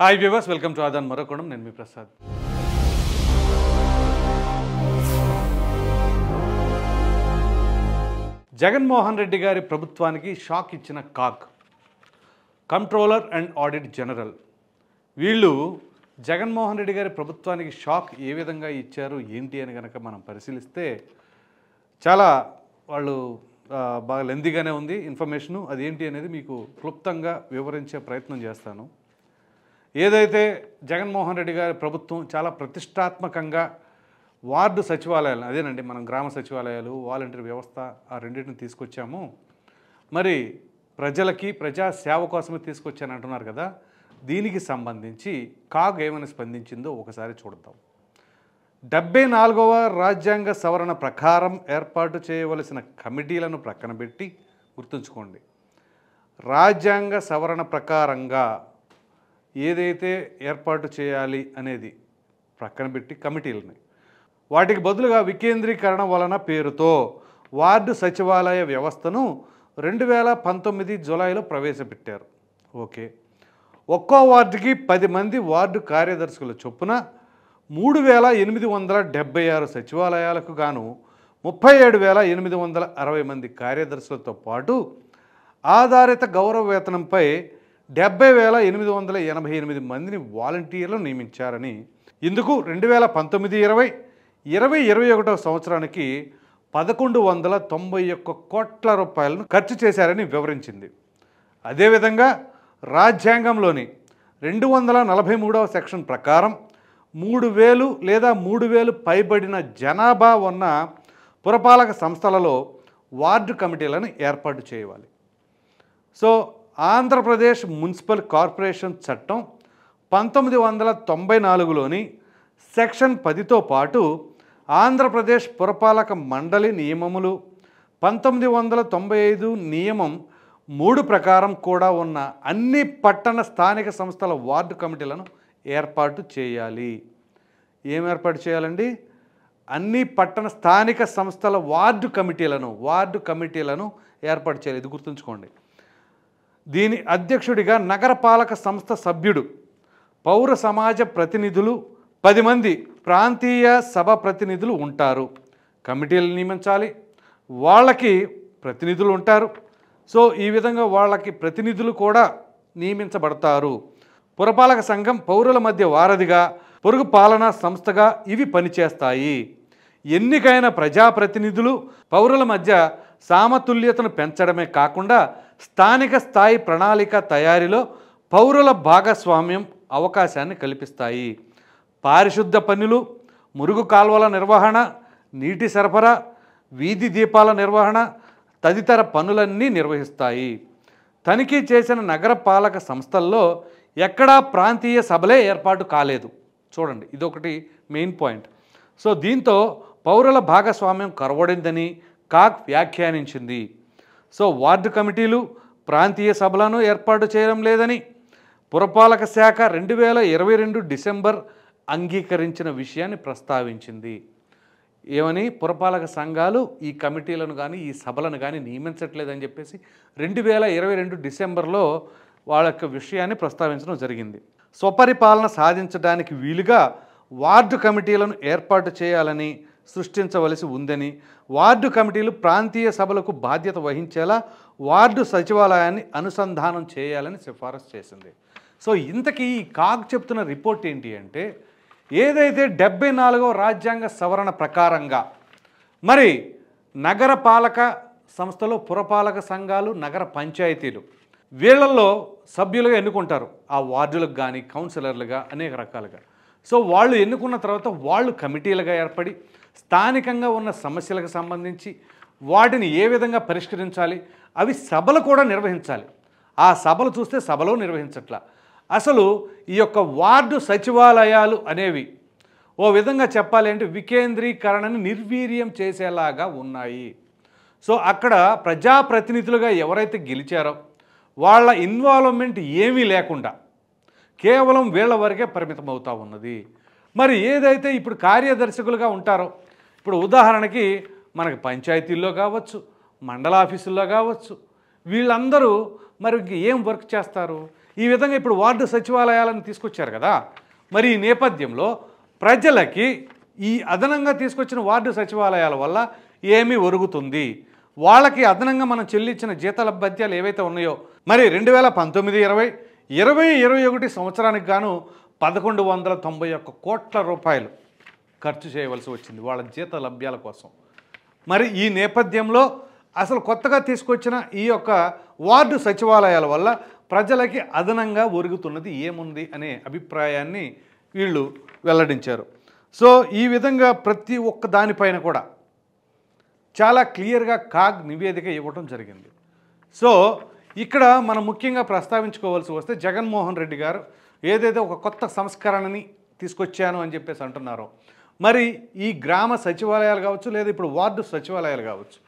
hi viewers welcome to ఆదాన్ మరొకడం నేను మీ ప్రసాద్ జగన్మోహన్ రెడ్డి గారి ప్రభుత్వానికి షాక్ ఇచ్చిన CAG controller and audit general వీళ్ళు జగన్మోహన్ రెడ్డి గారి ప్రభుత్వానికి షాక్ ఏ విధంగా ఇచ్చారు ఏంటి అని కనుక మనం పరిశీలిస్తే చాలా వాళ్ళు బాగా లెందీగానే ఉంది ఇన్ఫర్మేషను అదేంటి అనేది మీకు క్లుప్తంగా వివరించే ప్రయత్నం చేస్తాను ఏదైతే జగన్మోహన్ రెడ్డి గారి ప్రభుత్వం చాలా ప్రతిష్టాత్మకంగా వార్డు సచివాలయాలు అదేనండి మనం గ్రామ సచివాలయాలు వాలంటీర్ వ్యవస్థ ఆ రెండింటిని తీసుకొచ్చాము మరి ప్రజలకి ప్రజా సేవ కోసమే అంటున్నారు కదా దీనికి సంబంధించి కాగ్ ఏమైనా స్పందించిందో ఒకసారి చూడతాం డెబ్బై నాలుగవ రాజ్యాంగ సవరణ ప్రకారం ఏర్పాటు చేయవలసిన కమిటీలను ప్రక్కన పెట్టి గుర్తుంచుకోండి రాజ్యాంగ సవరణ ప్రకారంగా ఏదైతే ఏర్పాటు చేయాలి అనేది ప్రక్కన పెట్టి కమిటీలని వాటికి బదులుగా వికేంద్రీకరణ వలన పేరుతో వార్డు సచివాలయ వ్యవస్థను రెండు వేల పంతొమ్మిది జులైలో ప్రవేశపెట్టారు ఓకే ఒక్కో వార్డుకి పది మంది వార్డు కార్యదర్శుల చొప్పున మూడు వేల ఎనిమిది వందల డెబ్బై ఆరు సచివాలయాలకు గాను ముప్పై ఏడు వేల ఎనిమిది వందల అరవై మంది కార్యదర్శులతో పాటు ఆధారిత గౌరవ వేతనంపై డెబ్బై వేల ఎనిమిది వందల ఎనభై ఎనిమిది మందిని వాలంటీర్లు నియమించారని ఇందుకు రెండు వేల పంతొమ్మిది ఇరవై ఇరవై ఇరవై ఒకటో సంవత్సరానికి పదకొండు వందల తొంభై ఒక్క కోట్ల రూపాయలను ఖర్చు చేశారని వివరించింది అదేవిధంగా రాజ్యాంగంలోని రెండు వందల నలభై మూడవ సెక్షన్ ప్రకారం మూడు వేలు లేదా మూడు వేలు పైబడిన జనాభా ఉన్న పురపాలక సంస్థలలో వార్డు కమిటీలను ఏర్పాటు చేయవాలి సో ఆంధ్రప్రదేశ్ మున్సిపల్ కార్పొరేషన్ చట్టం పంతొమ్మిది వందల తొంభై నాలుగులోని సెక్షన్ పదితో పాటు ఆంధ్రప్రదేశ్ పురపాలక మండలి నియమములు పంతొమ్మిది వందల తొంభై ఐదు నియమం మూడు ప్రకారం కూడా ఉన్న అన్ని పట్టణ స్థానిక సంస్థల వార్డు కమిటీలను ఏర్పాటు చేయాలి ఏం ఏర్పాటు చేయాలండి అన్ని పట్టణ స్థానిక సంస్థల వార్డు కమిటీలను వార్డు కమిటీలను ఏర్పాటు చేయాలి ఇది గుర్తుంచుకోండి దీని అధ్యక్షుడిగా నగరపాలక సంస్థ సభ్యుడు పౌర సమాజ ప్రతినిధులు పది మంది ప్రాంతీయ సభ ప్రతినిధులు ఉంటారు కమిటీలు నియమించాలి వాళ్ళకి ప్రతినిధులు ఉంటారు సో ఈ విధంగా వాళ్ళకి ప్రతినిధులు కూడా నియమించబడతారు పురపాలక సంఘం పౌరుల మధ్య వారధిగా పొరుగు పాలనా సంస్థగా ఇవి పనిచేస్తాయి ఎన్నికైన ప్రజాప్రతినిధులు పౌరుల మధ్య సామతుల్యతను పెంచడమే కాకుండా స్థానిక స్థాయి ప్రణాళిక తయారీలో పౌరుల భాగస్వామ్యం అవకాశాన్ని కల్పిస్తాయి పారిశుద్ధ పనులు మురుగు కాల్వల నిర్వహణ నీటి సరఫరా వీధి దీపాల నిర్వహణ తదితర పనులన్నీ నిర్వహిస్తాయి తనిఖీ చేసిన నగరపాలక సంస్థల్లో ఎక్కడా ప్రాంతీయ సభలే ఏర్పాటు కాలేదు చూడండి ఇదొకటి మెయిన్ పాయింట్ సో దీంతో పౌరుల భాగస్వామ్యం కరవడిందని కాక్ వ్యాఖ్యానించింది సో వార్డు కమిటీలు ప్రాంతీయ సభలను ఏర్పాటు చేయడం లేదని పురపాలక శాఖ రెండు వేల ఇరవై రెండు డిసెంబర్ అంగీకరించిన విషయాన్ని ప్రస్తావించింది ఏమని పురపాలక సంఘాలు ఈ కమిటీలను కానీ ఈ సభలను కానీ నియమించట్లేదని చెప్పేసి రెండు వేల ఇరవై రెండు డిసెంబర్లో వాళ్ళ యొక్క విషయాన్ని ప్రస్తావించడం జరిగింది స్వపరిపాలన సాధించడానికి వీలుగా వార్డు కమిటీలను ఏర్పాటు చేయాలని సృష్టించవలసి ఉందని వార్డు కమిటీలు ప్రాంతీయ సభలకు బాధ్యత వహించేలా వార్డు సచివాలయాన్ని అనుసంధానం చేయాలని సిఫారసు చేసింది సో ఇంతకీ ఈ కాగ్ చెప్తున్న రిపోర్ట్ ఏంటి అంటే ఏదైతే డెబ్బై నాలుగవ రాజ్యాంగ సవరణ ప్రకారంగా మరి నగరపాలక సంస్థలో పురపాలక సంఘాలు నగర పంచాయతీలు వీళ్ళల్లో సభ్యులుగా ఎన్నుకుంటారు ఆ వార్డులకు కానీ కౌన్సిలర్లుగా అనేక రకాలుగా సో వాళ్ళు ఎన్నుకున్న తర్వాత వాళ్ళు కమిటీలుగా ఏర్పడి స్థానికంగా ఉన్న సమస్యలకు సంబంధించి వాటిని ఏ విధంగా పరిష్కరించాలి అవి సభలు కూడా నిర్వహించాలి ఆ సభలు చూస్తే సభలో నిర్వహించట్ల అసలు ఈ యొక్క వార్డు సచివాలయాలు అనేవి ఓ విధంగా చెప్పాలి అంటే వికేంద్రీకరణని నిర్వీర్యం చేసేలాగా ఉన్నాయి సో అక్కడ ప్రజాప్రతినిధులుగా ఎవరైతే గెలిచారో వాళ్ళ ఇన్వాల్వ్మెంట్ ఏమీ లేకుండా కేవలం వీళ్ళ వరకే పరిమితం అవుతూ ఉన్నది మరి ఏదైతే ఇప్పుడు కార్యదర్శకులుగా ఉంటారో ఇప్పుడు ఉదాహరణకి మనకి పంచాయతీల్లో కావచ్చు మండల ఆఫీసుల్లో కావచ్చు వీళ్ళందరూ మరి ఏం వర్క్ చేస్తారు ఈ విధంగా ఇప్పుడు వార్డు సచివాలయాలను తీసుకొచ్చారు కదా మరి ఈ నేపథ్యంలో ప్రజలకి ఈ అదనంగా తీసుకొచ్చిన వార్డు సచివాలయాల వల్ల ఏమి ఒరుగుతుంది వాళ్ళకి అదనంగా మనం చెల్లించిన జీతాల బద్యాలు ఏవైతే ఉన్నాయో మరి రెండు వేల పంతొమ్మిది ఇరవై ఇరవై ఇరవై ఒకటి సంవత్సరానికి గాను పదకొండు వందల తొంభై ఒక్క కోట్ల రూపాయలు ఖర్చు చేయవలసి వచ్చింది వాళ్ళ జీత లభ్యాల కోసం మరి ఈ నేపథ్యంలో అసలు కొత్తగా తీసుకొచ్చిన ఈ యొక్క వార్డు సచివాలయాల వల్ల ప్రజలకి అదనంగా ఒరుగుతున్నది ఏముంది అనే అభిప్రాయాన్ని వీళ్ళు వెల్లడించారు సో ఈ విధంగా ప్రతి ఒక్క దానిపైన కూడా చాలా క్లియర్గా కాగ్ నివేదిక ఇవ్వటం జరిగింది సో ఇక్కడ మనం ముఖ్యంగా ప్రస్తావించుకోవాల్సి వస్తే జగన్మోహన్ రెడ్డి గారు ఏదైతే ఒక కొత్త సంస్కరణని తీసుకొచ్చాను అని చెప్పేసి అంటున్నారో మరి ఈ గ్రామ సచివాలయాలు కావచ్చు లేదా ఇప్పుడు వార్డు సచివాలయాలు కావచ్చు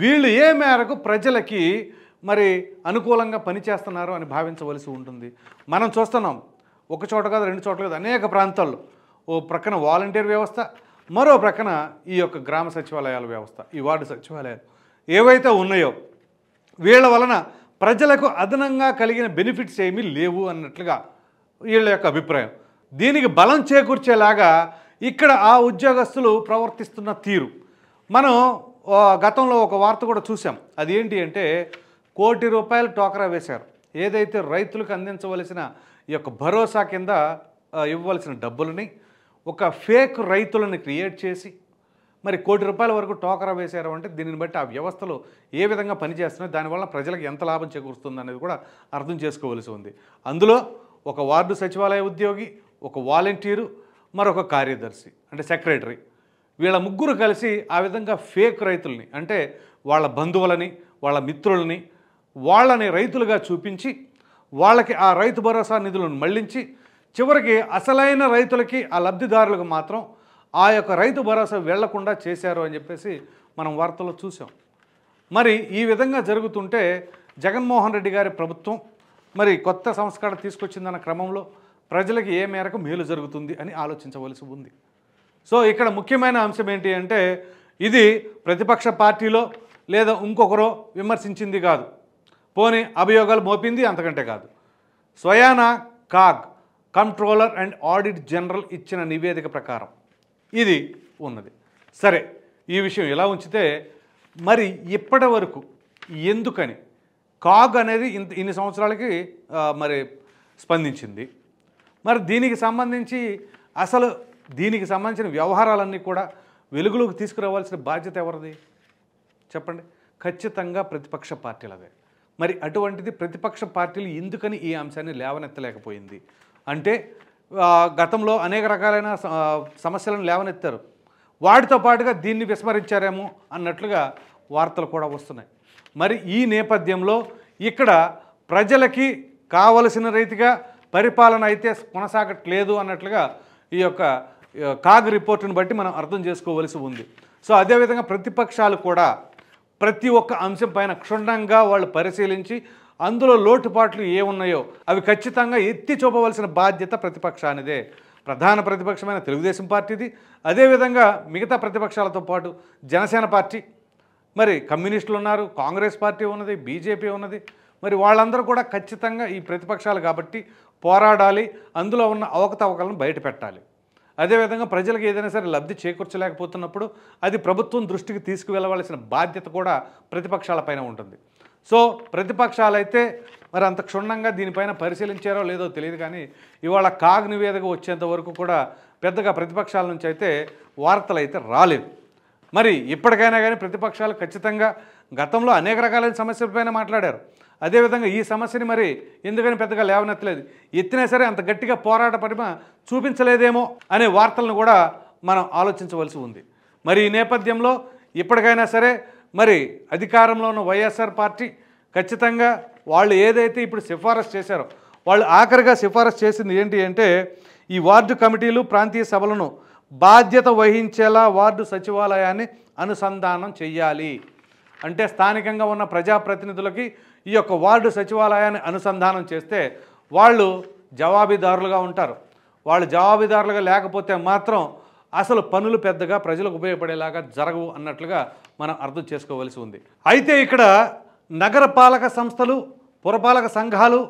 వీళ్ళు ఏ మేరకు ప్రజలకి మరి అనుకూలంగా పనిచేస్తున్నారు అని భావించవలసి ఉంటుంది మనం చూస్తున్నాం ఒక చోట కాదు రెండు చోట్ల కాదు అనేక ప్రాంతాల్లో ఓ ప్రక్కన వాలంటీర్ వ్యవస్థ మరో ప్రక్కన ఈ యొక్క గ్రామ సచివాలయాల వ్యవస్థ ఈ వార్డు సచివాలయాలు ఏవైతే ఉన్నాయో వీళ్ళ వలన ప్రజలకు అదనంగా కలిగిన బెనిఫిట్స్ ఏమీ లేవు అన్నట్లుగా వీళ్ళ యొక్క అభిప్రాయం దీనికి బలం చేకూర్చేలాగా ఇక్కడ ఆ ఉద్యోగస్తులు ప్రవర్తిస్తున్న తీరు మనం గతంలో ఒక వార్త కూడా చూసాం అది ఏంటి అంటే కోటి రూపాయలు టోకరా వేశారు ఏదైతే రైతులకు అందించవలసిన ఈ యొక్క భరోసా కింద ఇవ్వవలసిన డబ్బులని ఒక ఫేక్ రైతులను క్రియేట్ చేసి మరి కోటి రూపాయల వరకు టోకరా వేశారు అంటే దీనిని బట్టి ఆ వ్యవస్థలు ఏ విధంగా పనిచేస్తున్నాయి దానివల్ల ప్రజలకు ఎంత లాభం చేకూరుస్తుంది అనేది కూడా అర్థం చేసుకోవలసి ఉంది అందులో ఒక వార్డు సచివాలయ ఉద్యోగి ఒక వాలంటీరు మరొక కార్యదర్శి అంటే సెక్రటరీ వీళ్ళ ముగ్గురు కలిసి ఆ విధంగా ఫేక్ రైతుల్ని అంటే వాళ్ళ బంధువులని వాళ్ళ మిత్రులని వాళ్ళని రైతులుగా చూపించి వాళ్ళకి ఆ రైతు భరోసా నిధులను మళ్లించి చివరికి అసలైన రైతులకి ఆ లబ్ధిదారులకు మాత్రం ఆ యొక్క రైతు భరోసా వెళ్లకుండా చేశారు అని చెప్పేసి మనం వార్తలో చూసాం మరి ఈ విధంగా జరుగుతుంటే జగన్మోహన్ రెడ్డి గారి ప్రభుత్వం మరి కొత్త సంస్కరణ తీసుకొచ్చిందన్న క్రమంలో ప్రజలకు ఏ మేరకు మేలు జరుగుతుంది అని ఆలోచించవలసి ఉంది సో ఇక్కడ ముఖ్యమైన అంశం ఏంటి అంటే ఇది ప్రతిపక్ష పార్టీలో లేదా ఇంకొకరో విమర్శించింది కాదు పోని అభియోగాలు మోపింది అంతకంటే కాదు స్వయాన CAG controller and audit general ఇచ్చిన నివేదిక ప్రకారం ఇది ఉన్నది సరే ఈ విషయం ఎలా ఉంచితే మరి ఇప్పటి వరకు ఎందుకని కాగ్ అనేది ఇంత ఇన్ని సంవత్సరాలకి మరి స్పందించింది మరి దీనికి సంబంధించి అసలు దీనికి సంబంధించిన వ్యవహారాలన్నీ కూడా వెలుగులోకి తీసుకురావాల్సిన బాధ్యత ఎవరిది చెప్పండి ఖచ్చితంగా ప్రతిపక్ష పార్టీలదే మరి అటువంటిది ప్రతిపక్ష పార్టీలు ఎందుకని ఈ అంశాన్ని లేవనెత్తలేకపోయింది అంటే గతంలో అనేక రకాలైన సమస్యలను లేవనెత్తారు వాటితో పాటుగా దీన్ని విస్మరించారేమో అన్నట్లుగా వార్తలు కూడా వస్తున్నాయి మరి ఈ నేపథ్యంలో ఇక్కడ ప్రజలకి కావలసిన రీతిగా పరిపాలన అయితే కొనసాగట్లేదు అన్నట్లుగా ఈ యొక్క కాగ్ రిపోర్టును బట్టి మనం అర్థం చేసుకోవలసి ఉంది సో అదేవిధంగా ప్రతిపక్షాలు కూడా ప్రతి ఒక్క అంశం పైన క్షుణ్ణంగా వాళ్ళు పరిశీలించి అందులో లోటుపాట్లు ఏమున్నాయో అవి ఖచ్చితంగా ఎత్తి చూపవలసిన బాధ్యత ప్రతిపక్షానిదే ప్రధాన ప్రతిపక్షమైన తెలుగుదేశం పార్టీది అదేవిధంగా మిగతా ప్రతిపక్షాలతో పాటు జనసేన పార్టీ మరి కమ్యూనిస్టులు ఉన్నారు కాంగ్రెస్ పార్టీ ఉన్నది బీజేపీ ఉన్నది మరి వాళ్ళందరూ కూడా ఖచ్చితంగా ఈ ప్రతిపక్షాలు కాబట్టి పోరాడాలి అందులో ఉన్న అవకతవకలను బయట పెట్టాలి అదేవిధంగా ప్రజలకు ఏదైనా సరే లబ్ధి చేకూర్చలేకపోతున్నప్పుడు అది ప్రభుత్వం దృష్టికి తీసుకువెళ్ళవలసిన బాధ్యత కూడా ప్రతిపక్షాలపైన ఉంటుంది సో ప్రతిపక్షాలైతే మరి అంత క్షుణ్ణంగా దీనిపైన పరిశీలించారో లేదో తెలియదు కానీ ఇవాళ కాగ్ నివేదిక వచ్చేంత వరకు కూడా పెద్దగా ప్రతిపక్షాల నుంచి అయితే వార్తలు అయితే రాలేదు మరి ఇప్పటికైనా కానీ ప్రతిపక్షాలు ఖచ్చితంగా గతంలో అనేక రకాలైన సమస్యలపైన మాట్లాడారు అదేవిధంగా ఈ సమస్యని మరి ఎందుకని పెద్దగా లేవనెత్తలేదు ఎత్తినా సరే అంత గట్టిగా పోరాట పడిమ చూపించలేదేమో అనే వార్తలను కూడా మనం ఆలోచించవలసి ఉంది మరి ఈ నేపథ్యంలో ఇప్పటికైనా సరే మరి అధికారంలో ఉన్న వైఎస్ఆర్ పార్టీ ఖచ్చితంగా వాళ్ళు ఏదైతే ఇప్పుడు సిఫారసు చేశారో వాళ్ళు ఆఖరిగా సిఫారసు చేసింది ఏంటి అంటే ఈ వార్డు కమిటీలు ప్రాంతీయ సభలను బాధ్యత వహించేలా వార్డు సచివాలయాన్ని అనుసంధానం చేయాలి అంటే స్థానికంగా ఉన్న ప్రజాప్రతినిధులకి ఈ యొక్క వార్డు సచివాలయాన్ని అనుసంధానం చేస్తే వాళ్ళు జవాబీదారులుగా ఉంటారు వాళ్ళు జవాబీదారులుగా లేకపోతే మాత్రం అసలు పనులు పెద్దగా ప్రజలకు ఉపయోగపడేలాగా జరగవు అన్నట్లుగా మనం అర్థం చేసుకోవలసి ఉంది అయితే ఇక్కడ నగరపాలక సంస్థలు పురపాలక సంఘాలు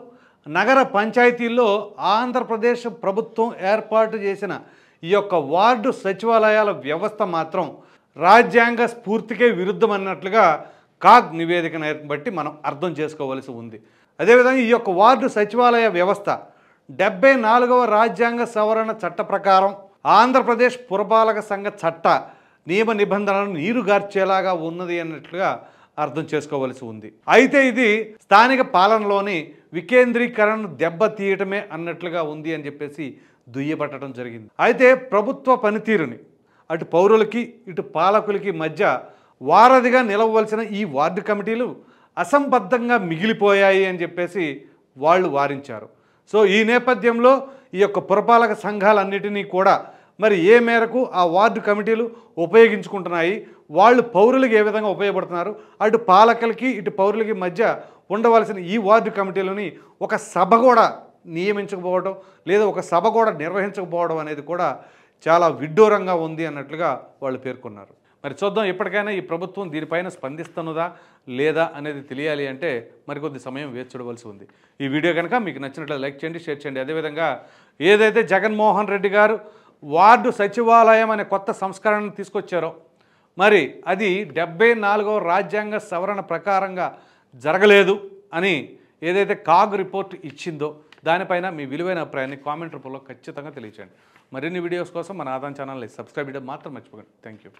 నగర పంచాయతీల్లో ఆంధ్రప్రదేశ్ ప్రభుత్వం ఏర్పాటు చేసిన ఈ యొక్క వార్డు సచివాలయాల వ్యవస్థ మాత్రం రాజ్యాంగ స్ఫూర్తికే విరుద్ధమన్నట్లుగా కాగ్ నివేదికను బట్టి మనం అర్థం చేసుకోవలసి ఉంది అదేవిధంగా ఈ యొక్క వార్డు సచివాలయ వ్యవస్థ డెబ్బై నాలుగవ రాజ్యాంగ సవరణ చట్ట ప్రకారం ఆంధ్రప్రదేశ్ పురపాలక సంఘ చట్ట నియమ నిబంధనలను నీరుగార్చేలాగా ఉన్నది అన్నట్లుగా అర్థం చేసుకోవలసి ఉంది అయితే ఇది స్థానిక పాలనలోని దెబ్బ దెబ్బతీయటమే అన్నట్లుగా ఉంది అని చెప్పేసి దుయ్యబట్టడం జరిగింది అయితే ప్రభుత్వ పనితీరుని అటు పౌరులకి ఇటు పాలకులకి మధ్య వారధిగా నిలవలసిన ఈ వార్డు కమిటీలు అసంబద్ధంగా మిగిలిపోయాయి అని చెప్పేసి వాళ్ళు వారించారు సో ఈ నేపథ్యంలో ఈ యొక్క పురపాలక సంఘాలన్నిటినీ కూడా మరి ఏ మేరకు ఆ వార్డు కమిటీలు ఉపయోగించుకుంటున్నాయి వాళ్ళు పౌరులకి ఏ విధంగా ఉపయోగపడుతున్నారు అటు పాలకులకి ఇటు పౌరులకి మధ్య ఉండవలసిన ఈ వార్డు కమిటీలని ఒక సభ కూడా నియమించకపోవడం లేదా ఒక సభ కూడా నిర్వహించకపోవడం అనేది కూడా చాలా విడ్డూరంగా ఉంది అన్నట్లుగా వాళ్ళు పేర్కొన్నారు మరి చూద్దాం ఇప్పటికైనా ఈ ప్రభుత్వం దీనిపైన స్పందిస్తున్నదా లేదా అనేది తెలియాలి అంటే మరికొద్ది సమయం వేచి చూడవలసి ఉంది ఈ వీడియో కనుక మీకు నచ్చినట్లు లైక్ చేయండి షేర్ చేయండి అదేవిధంగా ఏదైతే జగన్మోహన్ రెడ్డి గారు వార్డు సచివాలయం అనే కొత్త సంస్కరణను తీసుకొచ్చారో మరి అది డెబ్బై నాలుగవ రాజ్యాంగ సవరణ ప్రకారంగా జరగలేదు అని ఏదైతే కాగ్ రిపోర్ట్ ఇచ్చిందో దానిపైన మీ విలువైన అభిప్రాయాన్ని కామెంట్ రూపంలో ఖచ్చితంగా తెలియచేయండి మరిన్ని వీడియోస్ కోసం మన ఆదాన్ ఛానల్ని సబ్స్క్రైబ్ చేయడం మాత్రం మర్చిపోకండి థ్యాంక్ యూ